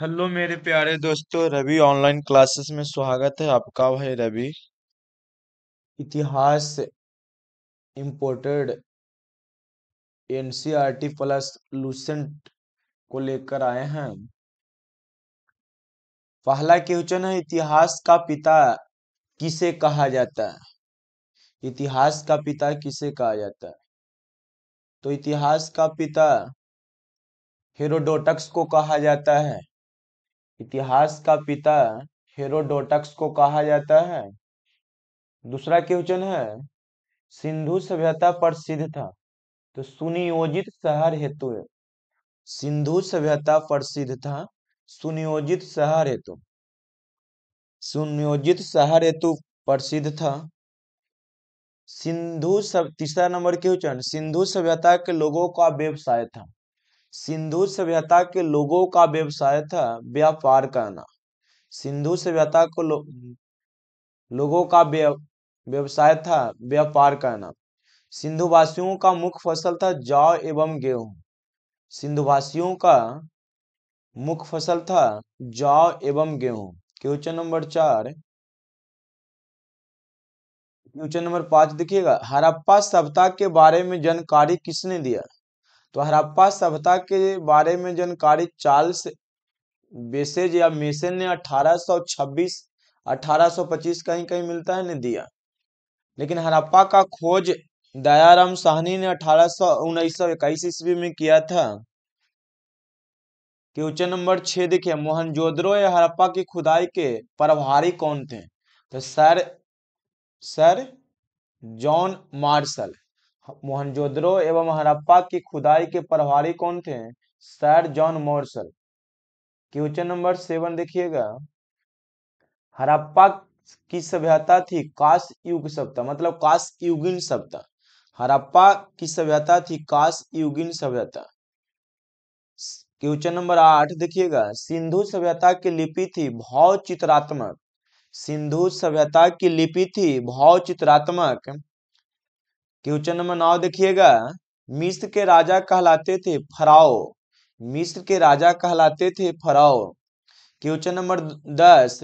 hello मेरे प्यारे दोस्तों रवि ऑनलाइन क्लासेस में स्वागत है आपका भाई रवि इतिहास इम्पोर्टेड टी प्लस लूसेंट को लेकर आए हैं पहला क्वेश्चन है इतिहास का पिता किसे कहा जाता है इतिहास का पिता किसे कहा जाता है तो इतिहास का पिता हेरोडोटक्स को कहा जाता है इतिहास का पिता हेरोडोटक्स को कहा जाता है दूसरा क्वेश्चन है सिंधु सभ्यता प्रसिद्ध था तो सुनियोजित शहर हेतु है सिंधु सभ्यता प्रसिद्ध था सुनियोजित शहर हेतु सुनियोजित शहर हेतु प्रसिद्ध था सिंधु सब तीसरा नंबर क्वेश्चन सिंधु सभ्यता के लोगों का व्यवसाय था सिंधु सभ्यता के लोगों का व्यवसाय था व्यापार करना सिंधु सभ्यता को लो, लोगों का व्यवसाय था व्यापार करना सिंधु वासियों का मुख्य फसल था जौ एवं गेहूं सिंधु वासियों का मुख्य फसल था जौ एवं गेहूं क्वेश्चन नंबर चार क्वेश्चन नंबर पांच देखिएगा हरप्पा सभ्यता के बारे में जानकारी किसने दिया तो हरप्पा सभ्यता के बारे में जानकारी चार्ल्स बेसेज या मेसन ने 1826 1825 कहीं कहीं मिलता है ने दिया लेकिन हरप्पा का खोज दयाराम साहनी ने अठारह सौ ईस्वी में किया था क्वेश्चन नंबर छह देखिए मोहनजोद्रो या हरप्पा की खुदाई के प्रभारी कौन थे तो sir sir John Marshall Mohenjodaro एवं हरप्पा की खुदाई के प्रभारी कौन थे sir John Marshall question number seven देखिएगा हरप्पा की सभ्यता थी काश युग सभ्यता मतलब काश युगिन सभ्यता हरप्पा की सभ्यता थी काश युगिन सभ्यता क्वेश्चन नंबर आठ देखिएगा सिंधु सभ्यता की लिपि थी भाव चित्रात्मक सिंधु सभ्यता की लिपि थी भाव चित्रात्मक क्वेश्चन नंबर नौ देखिएगा मिस्र के राजा कहलाते थे फराओ मिस्र के राजा कहलाते थे फराओ क्वेश्चन नंबर दस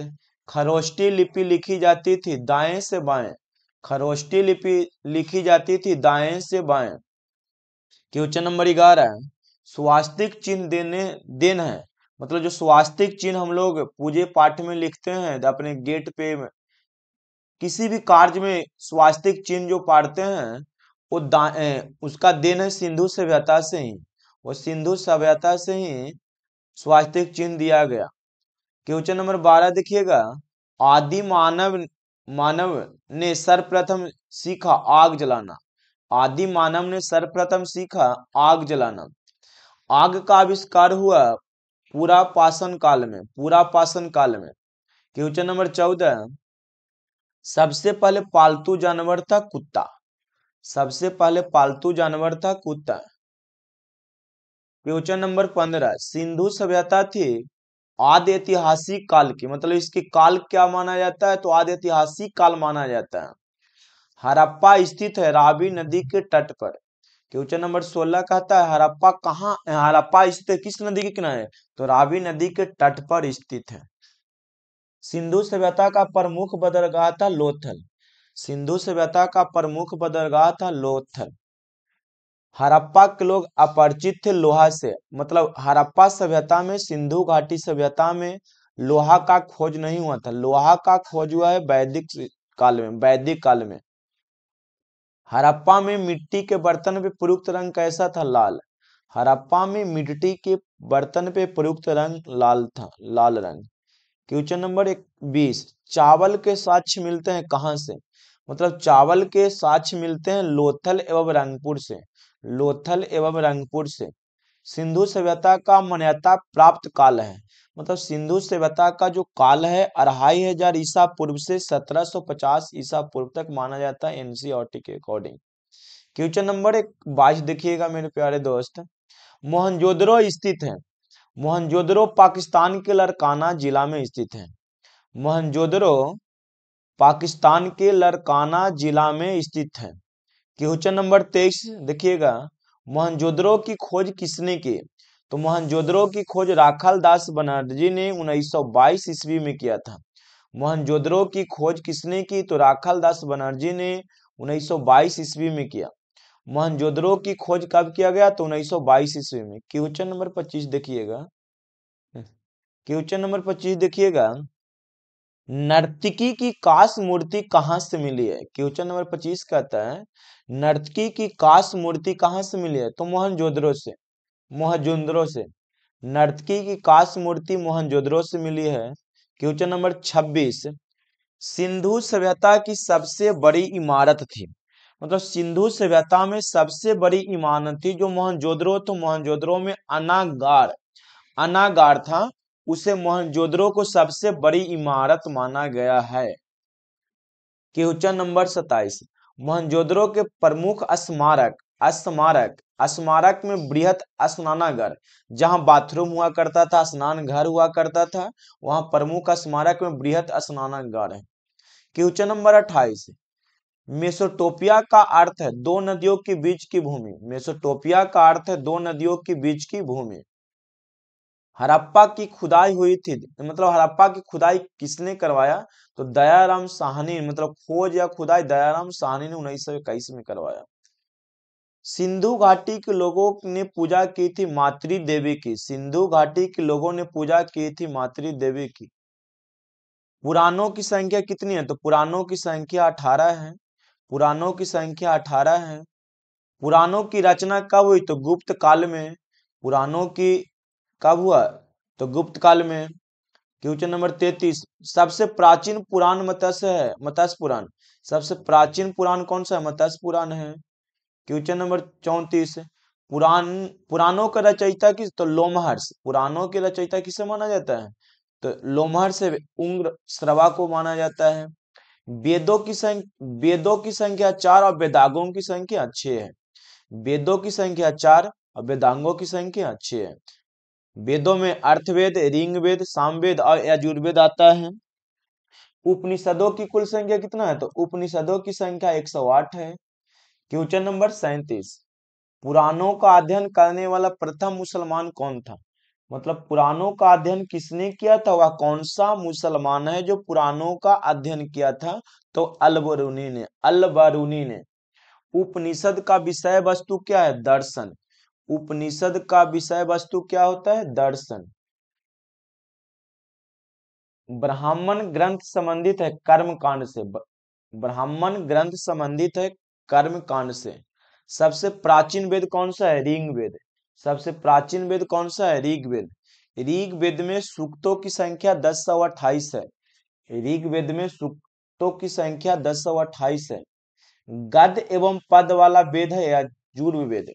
खरोष्टी लिपि लिखी जाती थी दाएं से बाएं खरोष्टी लिपि लिखी जाती थी दाएं से बाएं क्वेश्चन नंबर ग्यारह स्वास्तिक चिन्ह देने देन है मतलब जो स्वास्तिक चिन्ह हम लोग पूजे पाठ में लिखते हैं अपने गेट पे किसी भी कार्य में स्वास्तिक चिन्ह जो पाड़ते हैं वो उसका देन है सिंधु सभ्यता से ही और सिंधु सभ्यता से ही स्वास्तिक चिन्ह दिया गया क्वेश्चन नंबर बारह देखिएगा आदि मानव मानव ने सर्वप्रथम सीखा आग जलाना आदि मानव ने सर्वप्रथम सीखा आग जलाना आग का आविष्कार हुआ पूरा पाषण काल में पूरा पाषण काल में क्वेश्चन नंबर चौदह सबसे पहले पालतू जानवर था कुत्ता सबसे पहले पालतू जानवर था कुत्ता क्वेश्चन नंबर पंद्रह सिंधु सभ्यता थी आदि ऐतिहासिक काल की मतलब इसके काल क्या माना जाता है तो आदि ऐतिहासिक काल माना जाता है हरप्पा स्थित है रावी नदी के तट पर क्वेश्चन नंबर सोलह कहता है हरप्पा कहाँ हरप्पा स्थित किस नदी के किनारे तो रावी नदी के तट पर स्थित है सिंधु सभ्यता का प्रमुख बदरगाह था लोथल सिंधु सभ्यता का प्रमुख बदरगाह था लोथल हरप्पा के लोग अपरिचित थे लोहा से मतलब हरप्पा सभ्यता में सिंधु घाटी सभ्यता में लोहा का खोज नहीं हुआ था लोहा का खोज हुआ है वैदिक काल में वैदिक काल में हरप्पा में मिट्टी के बर्तन पे प्रयुक्त रंग कैसा था लाल हरप्पा में मिट्टी के बर्तन पे प्रयुक्त रंग लाल था लाल रंग क्वेश्चन नंबर एक बीस चावल के साक्ष मिलते हैं कहाँ से मतलब चावल के साक्ष मिलते हैं लोथल एवं रंगपुर से लोथल एवं रंगपुर से सिंधु सभ्यता का मान्यता प्राप्त काल है मतलब सिंधु सभ्यता का जो काल है अढ़ाई हजार ईसा पूर्व से 1750 ईसा पूर्व तक माना जाता है एनसीआरटी e के अकॉर्डिंग क्वेश्चन नंबर एक बाईस देखिएगा मेरे प्यारे दोस्त मोहनजोदड़ो स्थित है मोहनजोदरो पाकिस्तान के लरकाना जिला में स्थित है मोहनजोदरो पाकिस्तान के लरकाना जिला में स्थित है क्वेश्चन नंबर तेईस देखिएगा मोहनजोदरो की खोज किसने की तो मोहनजोदरो की खोज राखल दास बनर्जी ने 1922 ईस्वी में किया था मोहनजोदरो की खोज किसने की तो राखल दास बनर्जी ने 1922 ईस्वी में किया मोहनजोद्रो की खोज कब किया गया तो 1922 ईस्वी में क्वेश्चन नंबर 25 देखिएगा क्वेश्चन नंबर 25 देखिएगा नर्तकी की काश मूर्ति कहाँ से मिली है क्वेश्चन नंबर 25 कहता है नर्तकी की काश मूर्ति कहाँ से मिली है तो मोहनजोद्रो से मोहनजोदड़ो से नर्तकी की काश मूर्ति मोहनजोद्रो से मिली है क्वेश्चन नंबर छब्बीस सिंधु सभ्यता की सबसे बड़ी इमारत थी मतलब सिंधु सभ्यता में सबसे बड़ी इमारत थी जो मोहनजोद्रो तो मोहनजोदड़ो में अनागार अनागार था उसे मोहनजोद्रो को सबसे बड़ी इमारत माना गया है क्वेश्चन नंबर सताइस मोहनजोद्रो के प्रमुख स्मारक स्मारक स्मारक में बृहत स्नानागर जहां बाथरूम हुआ करता था स्नान घर हुआ करता था वहां प्रमुख स्मारक में बृहत स्नानागर है क्वेश्चन नंबर अट्ठाईस मेसोटोपिया का अर्थ है दो नदियों के बीच की भूमि मेसोटोपिया का अर्थ है दो नदियों के बीच की भूमि हरप्पा की खुदाई हुई थी मतलब हरप्पा की खुदाई किसने करवाया तो दयाराम साहनी मतलब खोज या खुदाई दयाराम साहनी ने उन्नीस सौ इक्कीस में करवाया सिंधु घाटी के लोगों ने पूजा की थी मातृ देवी की सिंधु घाटी के लोगों ने पूजा की थी मातृ देवी की पुराणों की संख्या कितनी है तो पुराणों की संख्या अठारह है पुराणों की संख्या अठारह है पुराणों की रचना कब हुई तो गुप्त काल में पुराणों की कब हुआ तो गुप्त काल में क्वेश्चन नंबर तैतीस सबसे प्राचीन पुराण मत्स्य है मत्स्य पुराण सबसे प्राचीन पुराण कौन सा है मत्स्य पुराण है क्वेश्चन नंबर चौंतीस पुराण पुराणों का रचयिता किस तो लोमहर्ष पुराणों के रचयिता किसे माना जाता है तो लोमहर्ष उंग्र श्रवा को माना जाता है वेदों की संख्या वेदों की संख्या चार और वेदांगों की संख्या छह है वेदों की संख्या चार और वेदांगों की संख्या छह है वेदों में अर्थवेद रिंगवेद सामवेद और यजुर्वेद आता है उपनिषदों की कुल संख्या कितना है तो उपनिषदों की संख्या 108 है क्वेश्चन नंबर सैंतीस पुराणों का अध्ययन करने वाला प्रथम मुसलमान कौन था मतलब पुराणों का अध्ययन किसने किया था वह कौन सा मुसलमान है जो पुराणों का अध्ययन किया था तो अलबरूनी ने अलबरूनी ने उपनिषद का विषय वस्तु क्या है दर्शन उपनिषद का विषय वस्तु क्या होता है दर्शन ब्राह्मण ग्रंथ संबंधित है कर्म कांड से ब्राह्मण ग्रंथ संबंधित है कर्म कांड से सबसे प्राचीन वेद कौन सा है रिंग वेद सबसे प्राचीन वेद कौन सा है ऋग्वेद ऋग्वेद में सूक्तों की संख्या दस सौ अट्ठाईस है ऋग्वेद में सूक्तों की संख्या दस सौ अट्ठाईस है गद एवं पद वाला वेद है या वेद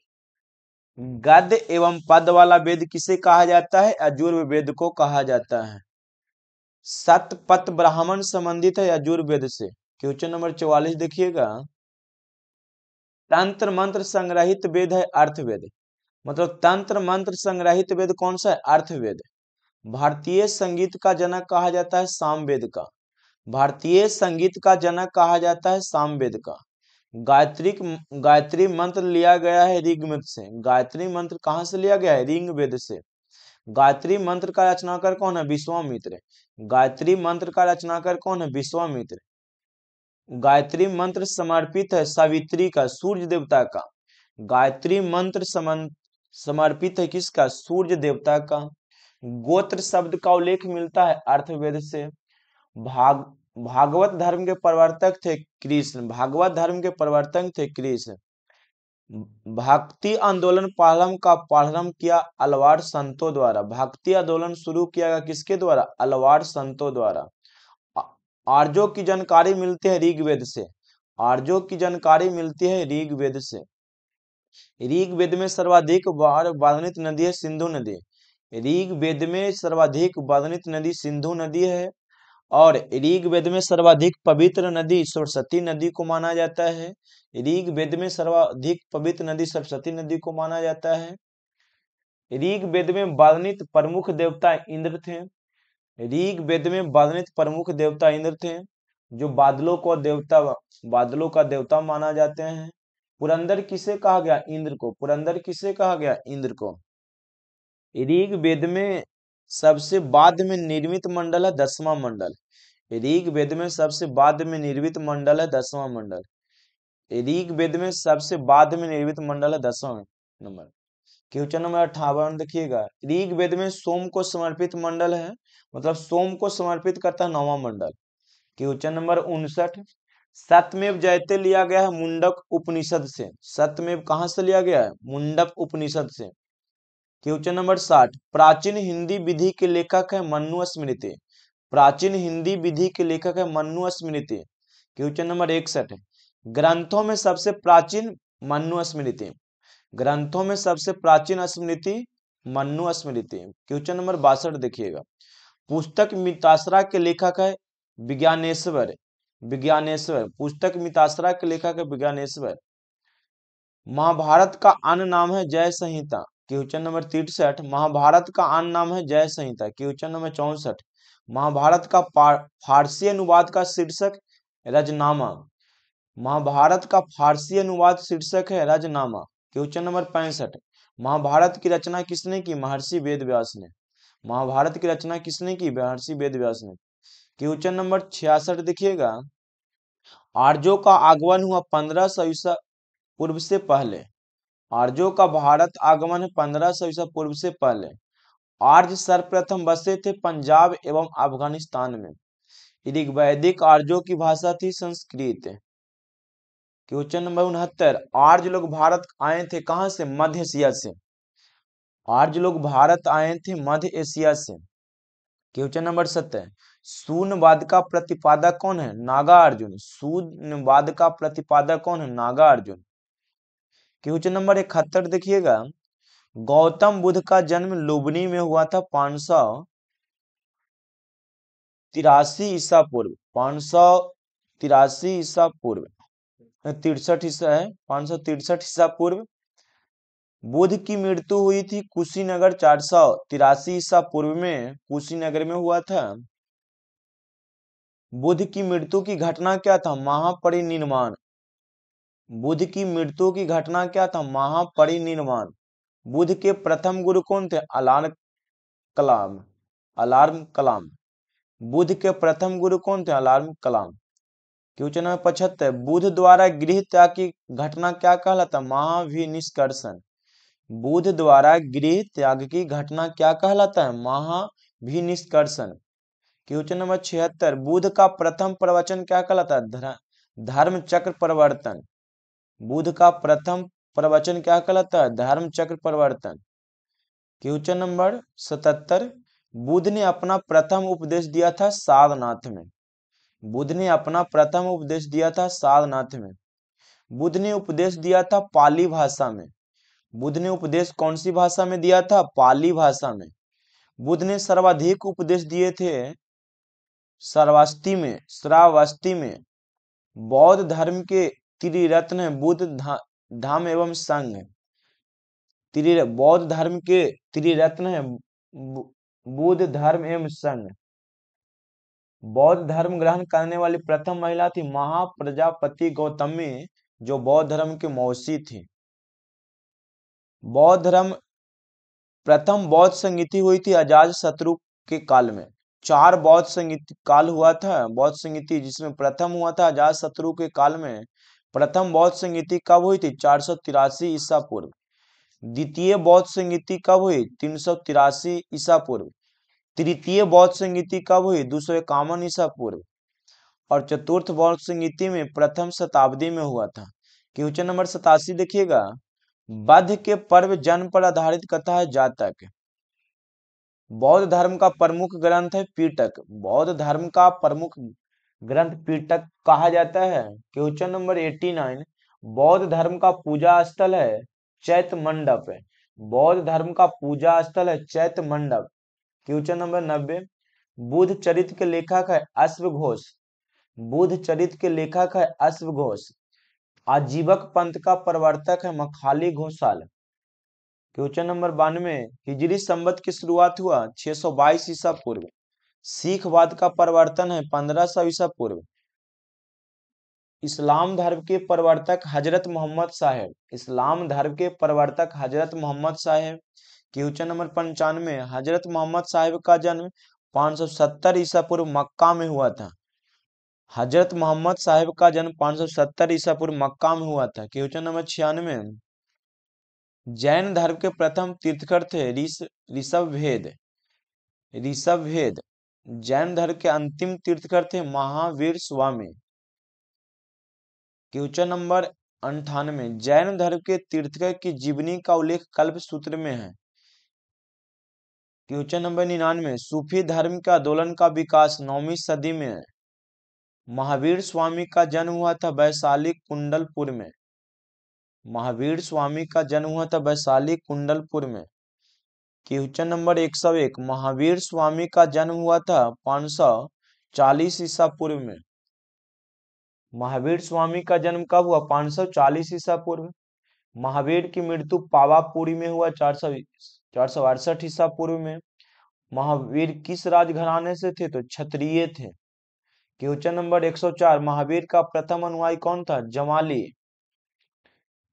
गद एवं पद वाला वेद किसे कहा जाता है अजुर्व वेद को कहा जाता है सतपथ ब्राह्मण संबंधित है अजुर्वेद से क्वेश्चन नंबर चौवालीस देखिएगा तंत्र मंत्र संग्रहित वेद है अर्थवेद मतलब तंत्र मंत्र संग्रहित वेद कौन सा है अर्थवेद भारतीय संगीत का जनक कहा जाता है सामवेद का भारतीय संगीत का जनक कहा जाता है सामवेद का गायत्री गायत्री मंत्र लिया गया है ऋग्वेद से गायत्री मंत्र कहाँ से लिया गया है ऋग्वेद से गायत्री मंत्र का कर कौन है विश्वामित्र गायत्री मंत्र का कर कौन है विश्वामित्र गायत्री मंत्र समर्पित है सावित्री का सूर्य देवता का गायत्री मंत्र समर्पित है किसका सूर्य देवता का गोत्र शब्द का उल्लेख मिलता है अर्थवेद से भाग भागवत धर्म के प्रवर्तक थे कृष्ण भागवत धर्म के प्रवर्तक थे कृष्ण भक्ति आंदोलन पालम का प्रारंभ किया अलवार संतों द्वारा भक्ति आंदोलन शुरू किया गया किसके द्वारा अलवार संतों द्वारा आर्जो की जानकारी मिलती है ऋग्वेद से आर्जो की जानकारी मिलती है ऋग्वेद से ऋग्वेद में सर्वाधिक वर्णित नदी है सिंधु नदी ऋग्वेद में सर्वाधिक वर्णित नदी सिंधु नदी है और ऋग्वेद में सर्वाधिक पवित्र नदी सरस्वती नदी को माना जाता है ऋग्वेद में सर्वाधिक पवित्र नदी सरस्वती नदी को माना जाता है ऋग्वेद में वर्णित प्रमुख देवता इंद्र थे ऋग्वेद में वर्णित प्रमुख देवता इंद्र थे जो बादलों को देवता बादलों का देवता माना जाते हैं पुरंदर किसे कहा गया इंद्र को पुरंदर किसे कहा गया इंद्र को ऋग वेद में सबसे बाद में निर्मित मंडल है दसवां मंडल ऋग वेद में सबसे बाद में निर्मित मंडल है दसवां मंडल ऋग वेद में सबसे बाद में निर्मित मंडल है दसवां नंबर क्वेश्चन नंबर अठावन देखिएगा ऋग वेद में सोम को समर्पित मंडल है मतलब सोम को समर्पित करता है नौवा मंडल क्वेश्चन नंबर उनसठ सत्यमेव जयते लिया गया है मुंडक उपनिषद से सत्यमेव कहा से लिया गया है मुंडक उपनिषद से क्वेश्चन नंबर साठ प्राचीन हिंदी विधि के लेखक है मनु स्मृति प्राचीन हिंदी विधि के लेखक है मनु स्मृति क्वेश्चन नंबर इकसठ ग्रंथों में सबसे प्राचीन मनु स्मृति ग्रंथों में सबसे प्राचीन स्मृति मनु स्मृति क्वेश्चन नंबर बासठ देखिएगा पुस्तक मिताशरा के लेखक है विज्ञानेश्वर विज्ञानेश्वर पुस्तक मिताश्रा के लेखक है विज्ञानेश्वर महाभारत का अन्य नाम है जय संहिता क्वेश्चन नंबर तिरसठ महाभारत का अन्य नाम है जय संहिता क्वेश्चन नंबर चौसठ महाभारत का फारसी अनुवाद का शीर्षक रजनामा महाभारत का फारसी अनुवाद शीर्षक है रजनामा क्वेश्चन नंबर पैंसठ महाभारत की रचना किसने की महर्षि वेदव्यास ने महाभारत की रचना किसने की महर्षि वेदव्यास ने क्वेश्चन नंबर छियासठ देखिएगा आर्जो का आगमन हुआ पंद्रह सौ ईसा पूर्व से पहले आर्जो का भारत आगमन है पंद्रह सौ ईसा पूर्व से पहले आर्ज सर्वप्रथम बसे थे पंजाब एवं अफगानिस्तान में ऋग्वैदिक आर्जो की भाषा थी संस्कृत क्वेश्चन नंबर उनहत्तर आर्ज लोग भारत आए थे कहाँ से मध्य एशिया से आर्ज लोग भारत आए थे मध्य एशिया से क्वेश्चन नंबर सत्तर शून्यवाद का प्रतिपादक कौन है नागार्जुन शून्यवाद का प्रतिपादक कौन है नागार्जुन क्वेश्चन नंबर इकहत्तर देखिएगा गौतम बुद्ध का जन्म लुबनी में हुआ था पांच सौ तिरासी ईसा पूर्व पांच सौ तिरासी ईसा पूर्व तिरसठ ईसा है पांच सौ तिरसठ ईसा पूर्व बुद्ध की मृत्यु हुई थी कुशीनगर चार सौ तिरासी ईसा पूर्व में कुशीनगर में हुआ था बुद्ध की मृत्यु की घटना क्या था महापरिनिर्वाण बुद्ध की मृत्यु की घटना क्या था महापरिनिर्वाण बुद्ध के प्रथम गुरु कौन थे अलार्म कलाम अलार्म कलाम बुद्ध के प्रथम गुरु कौन थे अलार्म कलाम क्वेश्चन नंबर पचहत्तर बुद्ध द्वारा गृह त्याग की घटना क्या कहलाता महाभिनिष्कर्षण बुद्ध द्वारा गृह त्याग की घटना क्या कहलाता है महाभिनिष्कर्षण क्वेश्चन नंबर छिहत्तर बुद्ध का प्रथम प्रवचन क्या कहलाता है धर्म चक्र प्रवर्तन बुद्ध का प्रथम प्रवचन क्या कहलाता है धर्म चक्र प्रवर्तन क्वेश्चन नंबर सतहत्तर बुद्ध ने अपना प्रथम उपदेश दिया था साधनाथ में बुद्ध ने अपना प्रथम उपदेश दिया था साधनाथ में बुद्ध ने उपदेश दिया था पाली भाषा में बुद्ध ने उपदेश कौन सी भाषा में दिया था पाली भाषा में बुद्ध ने सर्वाधिक उपदेश दिए थे सर्वस्ती में श्रावस्ती में बौद्ध धर्म के त्रिरत्न बुद्ध धा, धाम एवं संघ त्रि बौद्ध धर्म के त्रिरत्न है बुद्ध धर्म एवं संघ बौद्ध धर्म ग्रहण करने वाली प्रथम महिला थी महाप्रजापति गौतमी जो बौद्ध धर्म के मौसी थी बौद्ध धर्म प्रथम बौद्ध संगीति हुई थी अजाज शत्रु के काल में चार बौद्ध संगीत काल हुआ था बौद्ध संगीति जिसमें प्रथम हुआ था अजात शत्रु के काल में प्रथम बौद्ध संगीति कब हुई थी चार सौ तिरासी ईसा पूर्व द्वितीय बौद्ध संगीति कब हुई तीन सौ तिरासी ईसा पूर्व तृतीय बौद्ध संगीति कब हुई दो सौ इक्यावन ईसा पूर्व और चतुर्थ बौद्ध संगीति में प्रथम शताब्दी में हुआ था क्वेश्चन नंबर सतासी देखिएगा बध के पर्व जन्म पर आधारित कथा है जातक बौद्ध धर्म का प्रमुख ग्रंथ है पीटक बौद्ध धर्म का प्रमुख ग्रंथ पीटक कहा जाता है क्वेश्चन नंबर एटी नाइन बौद्ध धर्म का पूजा स्थल है चैत मंडप है बौद्ध धर्म का पूजा स्थल है चैत मंडप क्वेश्चन नंबर नब्बे बुद्ध चरित के लेखक है अश्व घोष बुद्ध चरित के लेखक है अश्व घोष आजीवक पंथ का प्रवर्तक है मखाली घोषाल क्वेश्चन नंबर बानवे हिजरी संबत की शुरुआत हुआ 622 ईसा पूर्व सिखवाद का परिवर्तन है 1500 ईसा पूर्व इस्लाम धर्म के प्रवर्तक हजरत मोहम्मद साहेब इस्लाम धर्म के प्रवर्तक हजरत मोहम्मद साहेब क्वेश्चन नंबर पंचानवे हजरत मोहम्मद साहेब का जन्म 570 ईसा पूर्व मक्का में हुआ था हजरत मोहम्मद साहेब का जन्म 570 ईसा पूर्व मक्का में हुआ था क्वेश्चन नंबर छियानवे जैन धर्म के प्रथम तीर्थकर थे ऋषभ भेद जैन धर्म के अंतिम तीर्थकर थे महावीर स्वामी क्वेश्चन नंबर अंठानवे जैन धर्म के तीर्थकर की जीवनी का उल्लेख कल्प सूत्र में है क्वेश्चन नंबर निन्यानवे सूफी धर्म के आंदोलन का विकास नौवीं सदी में है महावीर स्वामी का जन्म हुआ था वैशाली कुंडलपुर में महावीर स्वामी का जन्म हुआ था वैशाली कुंडलपुर में क्वेश्चन नंबर एक सौ एक महावीर स्वामी का जन्म हुआ था पांच सौ चालीस ईसा पूर्व में महावीर स्वामी का जन्म कब हुआ पांच सौ चालीस ईसा पूर्व महावीर की मृत्यु पावापुरी में हुआ चार सौ चार सौ अड़सठ ईसा पूर्व में महावीर किस राजघराने से थे तो क्षत्रिय थे क्वेश्चन नंबर एक सौ चार महावीर का प्रथम अनुयायी कौन था जमाली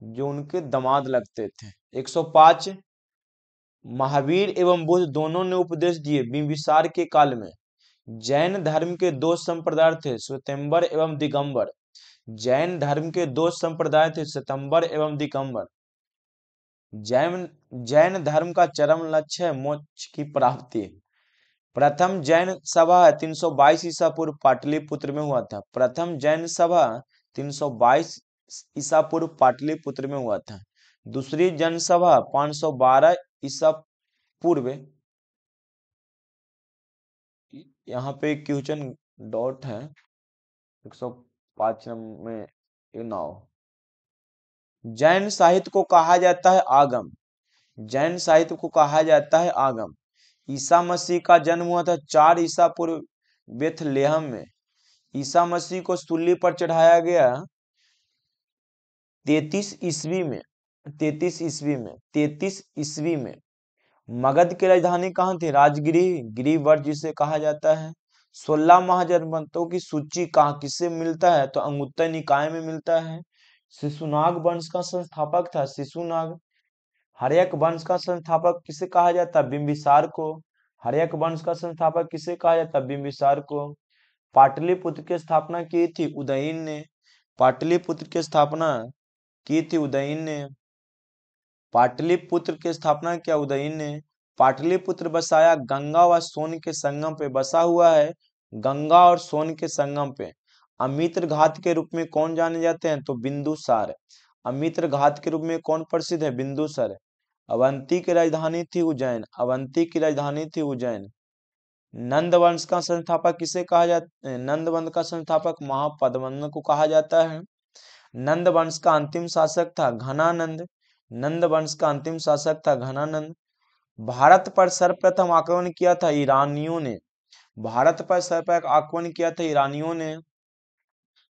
जो उनके दमाद लगते थे 105 महावीर एवं बुद्ध दोनों ने उपदेश दिए बिंबिसार के काल में जैन धर्म के दो संप्रदाय थे स्वतंबर एवं दिगंबर जैन धर्म के दो संप्रदाय थे सितंबर एवं दिगंबर जैन जैन धर्म का चरम लक्ष्य है मोक्ष की प्राप्ति प्रथम जैन सभा 322 ईसा पूर्व पाटलिपुत्र में हुआ था प्रथम जैन सभा 322 ईसा पूर्व पाटलिपुत्र में हुआ था दूसरी जनसभा 512 ईसा पूर्व यहाँ पे क्वेश्चन डॉट है 105 नंबर में नौ जैन साहित्य को कहा जाता है आगम जैन साहित्य को कहा जाता है आगम ईसा मसीह का जन्म हुआ था चार ईसा पूर्व बेथलेहम में ईसा मसीह को सुली पर चढ़ाया गया तैतीस ईस्वी में तैतीस ईस्वी में तैतीस ईस्वी में मगध की राजधानी कहाँ थी राजगिरी गिरिवर जिसे कहा जाता है सोलह महाजनपदों की सूची कहाँ किससे मिलता है तो अंगुत्तर निकाय में मिलता है शिशुनाग वंश का संस्थापक था शिशुनाग हरयक वंश का संस्थापक किसे कहा जाता है बिंबिसार को हरयक वंश का संस्थापक किसे कहा जाता है बिंबिसार को पाटलिपुत्र की स्थापना की थी उदयन ने पाटलिपुत्र की स्थापना की थी उदयन ने पाटलिपुत्र की स्थापना किया उदयन ने पाटलिपुत्र बसाया गंगा व सोन के संगम पे बसा हुआ है गंगा और सोन के संगम पे अमित्र घात के रूप में कौन जाने जाते हैं तो बिंदुसार अमित्र घात के रूप में कौन प्रसिद्ध है बिंदुसर अवंती की राजधानी थी उज्जैन अवंती की राजधानी थी उज्जैन नंद वंश का संस्थापक किसे कहा जाता है नंद वंश का संस्थापक महापदमन को कहा जाता है नंद वंश का अंतिम शासक था घनानंद नंद वंश का अंतिम शासक था घनानंद भारत पर सर्वप्रथम आक्रमण किया था ईरानियों ने भारत पर सर्वप्रथम आक्रमण किया था ईरानियों ने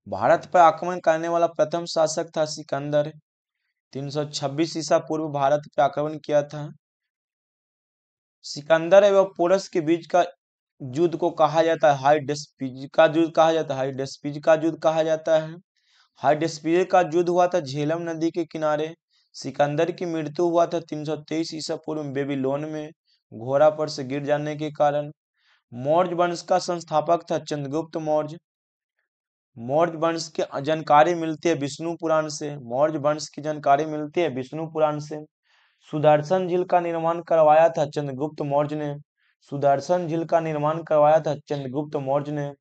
भारत पर आक्रमण करने वाला प्रथम शासक था सिकंदर 326 ईसा पूर्व भारत पर आक्रमण किया था सिकंदर एवं पोरस के बीच का युद्ध को कहा जाता है हाई डिस्पीज का युद्ध कहा जाता है हाई डिस्पीज का युद्ध कहा जाता है हाइडस्पियर का युद्ध हुआ था झेलम नदी के किनारे सिकंदर की मृत्यु हुआ था 323 ईसा पूर्व बेबीलोन में घोड़ा पर से गिर जाने के कारण मौर्य वंश का संस्थापक था चंद्रगुप्त मौर्य मौर्य वंश की जानकारी मिलती है विष्णु पुराण से मौर्य वंश की जानकारी मिलती है विष्णु पुराण से सुदर्शन झील का निर्माण करवाया था चंद्रगुप्त मौर्य ने सुदर्शन झील का निर्माण करवाया था चंद्रगुप्त मौर्य ने